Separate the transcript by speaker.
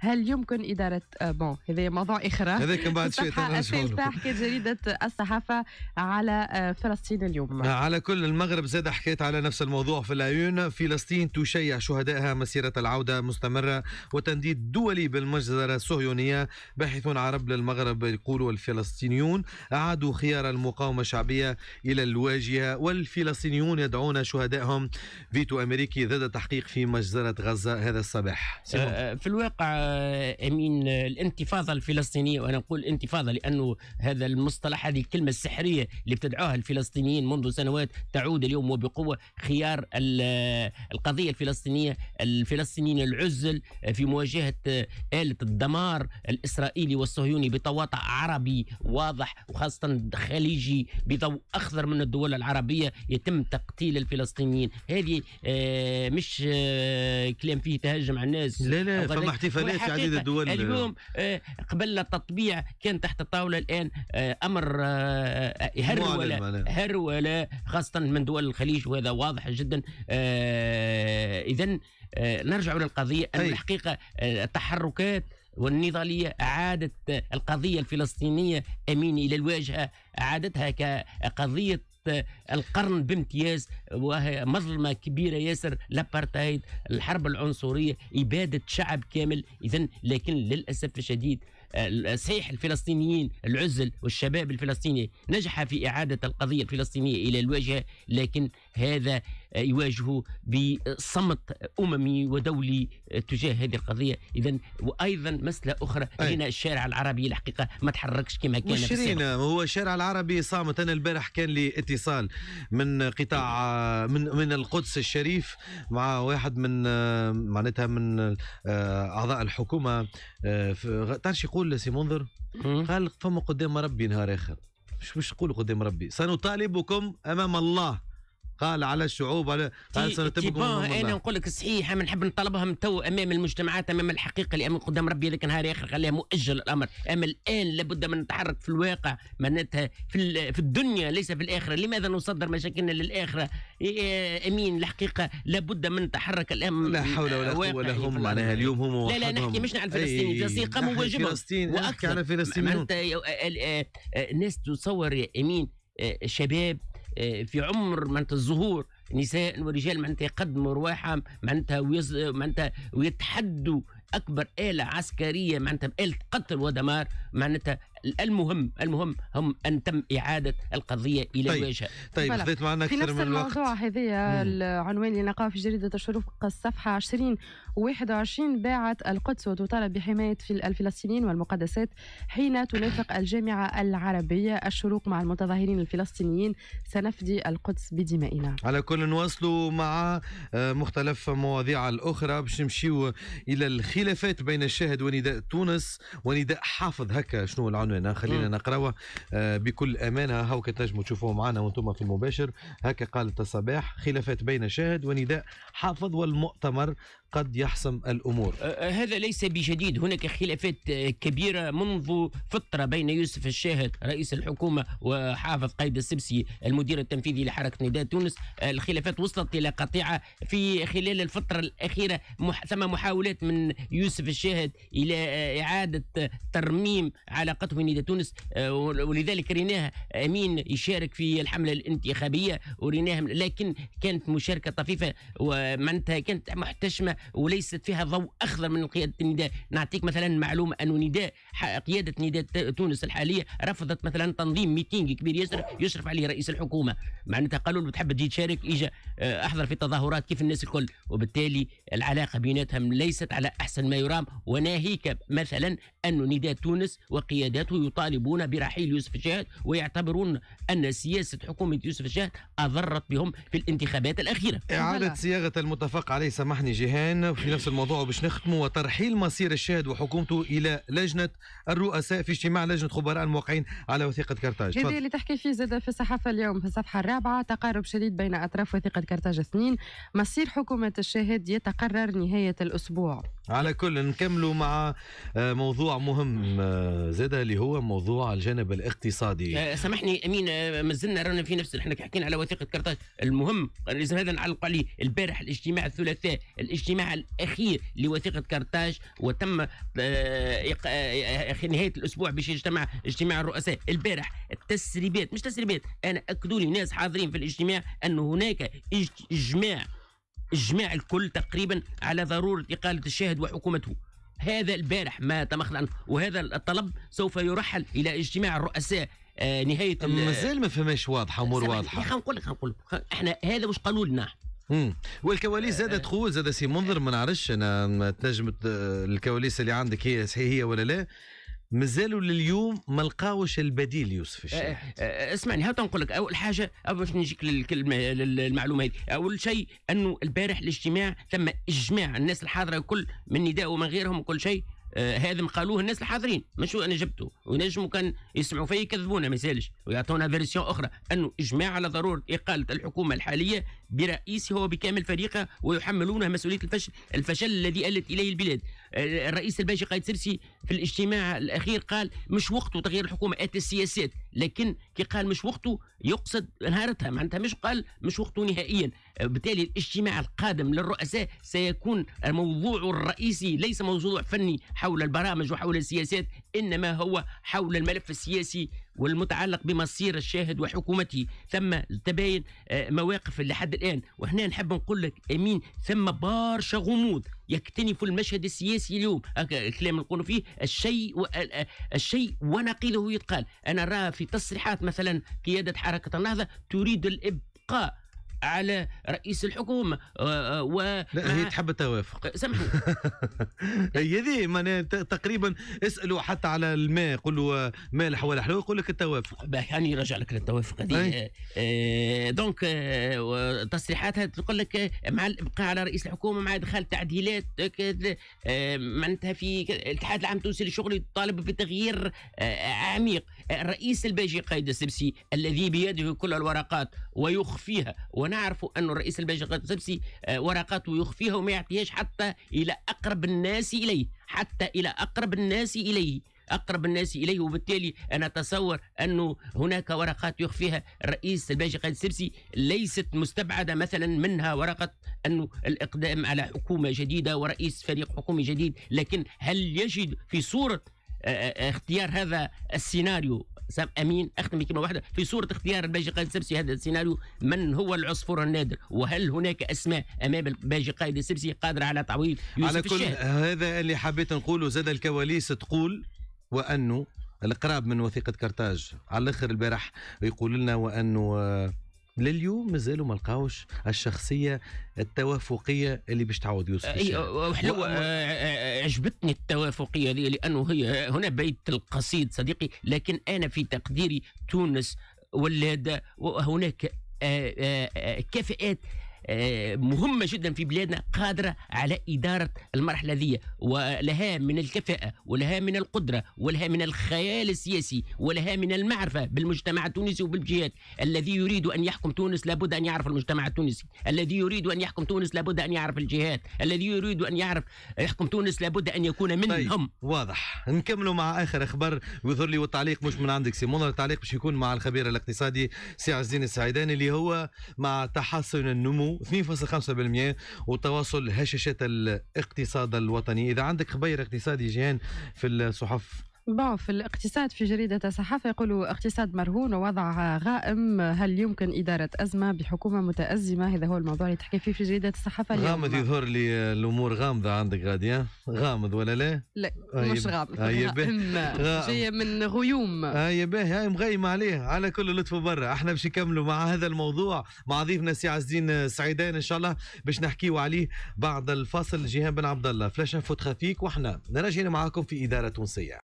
Speaker 1: هل يمكن إدارة بون آه، هذا موضوع آخر هذاك بعد شوية الثالثة حكاية جريدة الصحافة على آه، فلسطين اليوم على
Speaker 2: كل المغرب زاد حكيت على نفس الموضوع في العيون فلسطين تشيع شهدائها مسيرة العودة مستمرة وتنديد دولي بالمجزرة الصهيونية باحثون عرب للمغرب يقولوا الفلسطينيون عادوا خيار المقاومة الشعبية إلى الواجهة والفلسطينيون يدعون شهدائهم فيتو أمريكي ضد تحقيق في مجزرة غزة هذا الصباح آه،
Speaker 1: في الواقع امين آه، آه، الانتفاضه الفلسطينيه وانا نقول انتفاضه لانه هذا المصطلح هذه الكلمه السحريه اللي بتدعوها الفلسطينيين منذ سنوات تعود اليوم وبقوه خيار آه، القضيه الفلسطينيه الفلسطينيين العزل في مواجهه اله الدمار الاسرائيلي والصهيوني بتواطأ عربي واضح وخاصه خليجي بضوء اخضر من الدول العربيه يتم تقتيل الفلسطينيين هذه مش كلام فيه تهجم على الناس لا لا فما احتفالات في عديد الدول يعني اليوم آه. آه، قبل التطبيع كان تحت الطاوله الان آه، امر هروله هروله خاصه من دول الخليج وهذا واضح جدا اذا نرجع للقضيه ان طيب. الحقيقه التحركات والنضالية عادت القضية الفلسطينية أمين إلى الواجهة عادتها كقضية القرن بامتياز وهي مظلمة كبيرة ياسر الابارتايد الحرب العنصرية إبادة شعب كامل إذا لكن للأسف الشديد صحيح الفلسطينيين العزل والشباب الفلسطيني نجح في إعادة القضية الفلسطينية إلى الواجهة لكن هذا يواجه بصمت أممي ودولي تجاه هذه القضية إذا وأيضا مسألة أخرى هنا الشارع العربي الحقيقة ما تحركش كما كان شرينا
Speaker 2: هو الشارع العربي صامت أنا البارح كان لي اتصال من قطاع من من القدس الشريف مع واحد من معناتها من آه، أعضاء الحكومة آه، تعرفش يقول سي منذر قال فما قدام ربي نهار اخر مش مش قدام ربي سنطالبكم امام الله قال على الشعوب على انا نقول
Speaker 1: لك صحيح نحب نطلبها من تو امام المجتمعات امام الحقيقه اللي امام قدام ربي لكن نهار اخر خليها مؤجل الامر اما الان لابد من نتحرك في الواقع معناتها في, في الدنيا ليس في الاخره لماذا نصدر مشاكلنا للاخره إيه، امين الحقيقه لابد من نتحرك الان لا حول ولا قوه لهم معناها اليوم هم لا لا نحكي مش على الفلسطينيين الفلسطينيين قاموا واجبهم فلسطين واكثر على فلسطين الناس تصور يا امين آه، شباب آه، في عمر معناتها الظهور نساء ورجال معناتها يقدموا رواحهم معناتها ويز... معناتها ويتحدوا اكبر اله عسكريه معناتها باله قتل ودمار معناتها المهم المهم هم ان تم اعاده القضيه الى طيب. وجهها طيب خذيت معنا اكثر من الوقت في نفس الموضوع هذايا العنوان اللي نقاه في جريده الشروق الصفحه 20 و 21 باعت القدس وتطالب بحمايه في الفلسطينيين والمقدسات حين تنافق الجامعه العربيه الشروق مع المتظاهرين الفلسطينيين سنفدي القدس بدمائنا
Speaker 2: على كل نواصلوا مع آه، مختلف مواضيع الاخرى باش نمشيو الى الخلافات بين الشاهد ونداء تونس ونداء حافظ هكا شنو العنوان عنوانها خلينا نقراوه آه، بكل امانه هاو تنجموا تشوفوه معنا وانتم في المباشر هكا قالت الصباح خلافات بين شاهد ونداء حافظ والمؤتمر قد يحسم الامور.
Speaker 1: أه، أه، هذا ليس بجديد، هناك خلافات أه، كبيره منذ فتره بين يوسف الشاهد رئيس الحكومه وحافظ قايد السبسي المدير التنفيذي لحركه نداء تونس، الخلافات وصلت الى قطيعه في خلال الفتره الاخيره مح... ثم محاولات من يوسف الشاهد الى اعاده ترميم علاقته بنداء تونس ولذلك ريناه امين يشارك في الحمله الانتخابيه وريناه لكن كانت مشاركه طفيفه ومعناتها كانت محتشمه وليست فيها ضوء اخضر من قياده النداء نعطيك مثلا معلومه انه نداء قياده نداء تونس الحاليه رفضت مثلا تنظيم ميتينغ كبير ياسر يشرف عليه رئيس الحكومه معناتها قالوا له تحب تجي تشارك اجا آه، احضر في التظاهرات كيف الناس الكل وبالتالي العلاقه بيناتهم ليست على احسن ما يرام وناهيك مثلا أن نداء تونس وقياداته يطالبون برحيل يوسف الشاهد ويعتبرون أن سياسة حكومة يوسف الشاهد أضرت بهم في الانتخابات الأخيرة إعادة
Speaker 2: صياغة المتفق عليه سامحني جهان الآن في نفس الموضوع باش نختموا وترحيل مصير الشاهد وحكومته إلى لجنة الرؤساء في اجتماع لجنة خبراء الموقعين على وثيقة كرتاج هذا
Speaker 1: اللي تحكي فيه زاد في الصحافة اليوم في الصفحة الرابعة تقارب شديد بين أطراف وثيقة كرتاج اثنين مصير حكومة الشاهد يتقرر نهاية الأسبوع
Speaker 2: على كل نكملوا مع آه، موضوع مهم آه، زاد اللي هو موضوع الجانب الاقتصادي آه،
Speaker 1: سامحني امين مازلنا رانا في نفس احنا حكينا على وثيقه قرطاج المهم لازم هذا نعلق عليه البارح الاجتماع الثلاثاء الاجتماع الاخير لوثيقه قرطاج وتم نهايه الاسبوع باش يجتمع اجتماع الرؤساء البارح التسريبات مش تسريبات انا اكدوا لي ناس حاضرين في الاجتماع ان هناك اجماع اجماع الكل تقريبا على ضروره اقاله الشاهد وحكومته هذا البارح ما تمخل عنه وهذا الطلب سوف يرحل الى اجتماع الرؤساء آه، نهايه مازال
Speaker 2: ما فماش واضحه امور واضحه
Speaker 1: خلينا نقول لك نقول لك احنا هذا واش قالوا لنا امم
Speaker 2: والكواليس زاد تخوز آه، آه. زاد سي منظر ما نعرفش انا تنجم الكواليس اللي
Speaker 1: عندك هي صحيحيه ولا لا مازالوا لليوم ما لقاوش البديل يوسف الشيخ آه، آه، اسمعني هات نقول لك اول حاجه أه، باش نجيك للكلمه للمعلومه هذه اول شيء انه البارح الاجتماع تم اجماع الناس الحاضره الكل من نداء ومن غيرهم وكل شيء آه هذا قالوه الناس الحاضرين مش انا جبته ونجموا كان يسمعوا فيه يكذبونا ما يسالش ويعطونا فيرسيون اخرى انه اجماع على ضروره اقاله الحكومه الحاليه برئيسه وبكامل فريقه ويحملونه مسؤوليه الفشل الفشل الذي الت اليه البلاد آه، الرئيس الباشا قايد سرسي في الاجتماع الاخير قال مش وقته تغيير الحكومه ات السياسات لكن كي قال مش وقته يقصد انهارتها معناتها مش قال مش وقته نهائيا آه، بالتالي الاجتماع القادم للرؤساء سيكون الموضوع الرئيسي ليس موضوع فني حول البرامج وحول السياسات انما هو حول الملف السياسي والمتعلق بمصير الشاهد وحكومته ثم تباين آه، مواقف لحد الان وهنا نحب نقول لك امين ثم بارشا غموض يكتنف المشهد السياسي اليوم الكلام اللي نقولوا فيه الشيء و... آه، آه، الشيء ونقيله يتقال انا راه في تصريحات مثلا قياده حركه النهضه تريد الابقاء على رئيس الحكومه آه، آه، و لا هي
Speaker 2: تحب التوافق
Speaker 1: سامحني هذه معناها تقريبا اسالوا حتى على الماء قولوا مالح ولا حلو يقول لك التوافق يعني رجع لك للتوافق هذه آه، دونك تصريحاتها تقول لك مع الابقاء على رئيس الحكومه مع ادخال تعديلات معناتها في الاتحاد العام التونسي للشغل يطالب بتغيير عميق الرئيس الباجي قايد السبسي الذي بيده كل الورقات ويخفيها ونعرف أن الرئيس الباشا السبسي آه، ورقاته يخفيها وما يعطيهاش حتى إلى أقرب الناس إليه حتى إلى أقرب الناس إليه اقرب الناس اليه وبالتالي انا اتصور انه هناك ورقات يخفيها الرئيس الباشا قائد السبسي ليست مستبعده مثلا منها ورقه انه الاقدام على حكومه جديده ورئيس فريق حكومي جديد لكن هل يجد في صوره آه، آه، اختيار هذا السيناريو سام امين اختم بكلمه واحده في صوره اختيار الباجي قائد السبسي هذا السيناريو من هو العصفور النادر وهل هناك اسماء امام الباجي قائد السبسي قادره على تعويض على كل
Speaker 2: هذا اللي حبيت نقوله زاد الكواليس تقول وانه القراب من وثيقه كرتاج على الاخر البارح يقول لنا وانه آه، لليوم مازالوا ما لقاوش الشخصيه التوافقيه اللي باش تعوض يوسف اي إيه، حلوه
Speaker 1: آه، آه، عجبتني التوافقيه دي لانه هي هنا بيت القصيد صديقي لكن انا في تقديري تونس ولاده وهناك آه، كفاءات آه، مهمه جدا في بلادنا قادره على اداره المرحله ذي ولها من الكفاءه ولها من القدره ولها من الخيال السياسي ولها من المعرفه بالمجتمع التونسي وبالجهات الذي يريد ان يحكم تونس لابد ان يعرف المجتمع التونسي الذي يريد ان يحكم تونس لابد ان يعرف الجهات الذي يريد ان يعرف يحكم تونس لابد ان يكون منهم طيب.
Speaker 2: واضح نكملوا مع اخر اخبار ويظهر لي والتعليق مش من عندك سيمون التعليق باش يكون مع الخبير الاقتصادي سي عز الدين السعيداني اللي هو مع تحسن النمو 2.5% وتواصل هشاشة الاقتصاد الوطني إذا عندك خبير اقتصادي جيان في الصحف
Speaker 1: بون في الاقتصاد في جريدة الصحافة يقولوا اقتصاد مرهون ووضع غائم هل يمكن إدارة أزمة بحكومة متأزمة هذا هو الموضوع اللي تحكي فيه في جريدة الصحافة غامض
Speaker 2: يظهر لي الأمور غامضة عندك غادية غامض ولا لا؟ لا مش غامض جاية من غيوم هاي باهي هاي مغيمة عليه على كل لطف برا احنا باش نكملوا مع هذا الموضوع مع ضيفنا سي عز الدين سعيدان ان شاء الله باش نحكيو عليه بعد الفاصل جيهان بن عبد الله فلاش فوت خفيك واحنا راجعين معاكم في إدارة تونسية